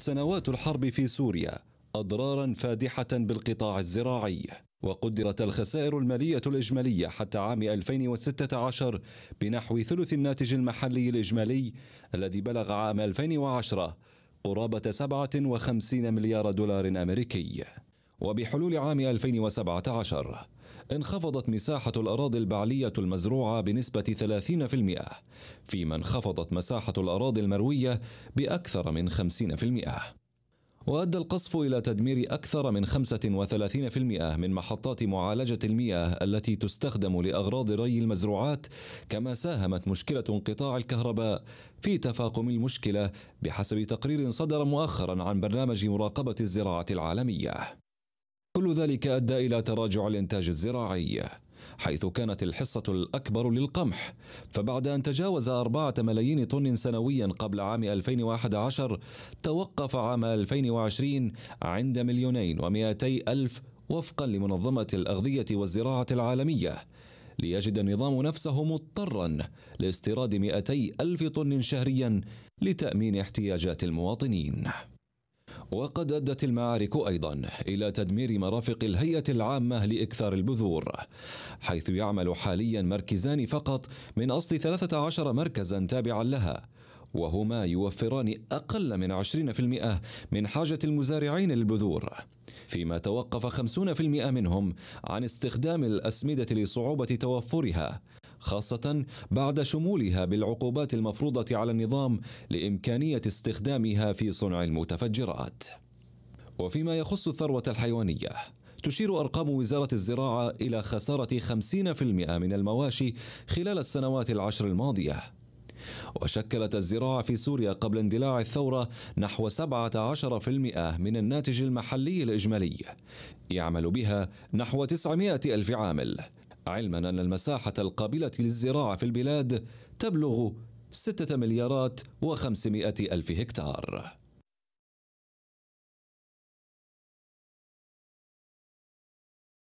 سنوات الحرب في سوريا أضرارا فادحة بالقطاع الزراعي وقدرت الخسائر المالية الإجمالية حتى عام 2016 بنحو ثلث الناتج المحلي الإجمالي الذي بلغ عام 2010 قرابة 57 مليار دولار أمريكي وبحلول عام 2017 انخفضت مساحة الأراضي البعلية المزروعة بنسبة 30% فيما انخفضت مساحة الأراضي المروية بأكثر من 50% وأدى القصف إلى تدمير أكثر من 35% من محطات معالجة المياه التي تستخدم لأغراض ري المزروعات كما ساهمت مشكلة انقطاع الكهرباء في تفاقم المشكلة بحسب تقرير صدر مؤخرا عن برنامج مراقبة الزراعة العالمية كل ذلك ادى الى تراجع الانتاج الزراعي حيث كانت الحصة الأكبر للقمح فبعد أن تجاوز أربعة ملايين طن سنويا قبل عام 2011 توقف عام 2020 عند مليونين ومئتي ألف وفقا لمنظمة الأغذية والزراعة العالمية ليجد النظام نفسه مضطرا لاستيراد 200 ألف طن شهريا لتأمين احتياجات المواطنين وقد أدت المعارك أيضا إلى تدمير مرافق الهيئة العامة لإكثار البذور حيث يعمل حاليا مركزان فقط من أصل 13 مركزا تابعا لها وهما يوفران أقل من 20% من حاجة المزارعين للبذور فيما توقف 50% منهم عن استخدام الأسمدة لصعوبة توفرها خاصة بعد شمولها بالعقوبات المفروضة على النظام لإمكانية استخدامها في صنع المتفجرات. وفيما يخص الثروة الحيوانية، تشير أرقام وزارة الزراعة إلى خسارة 50% من المواشي خلال السنوات العشر الماضية. وشكلت الزراعة في سوريا قبل اندلاع الثورة نحو 17% من الناتج المحلي الإجمالي يعمل بها نحو 900 ألف عامل علما أن المساحة القابلة للزراعة في البلاد تبلغ 6 مليارات و500 ألف هكتار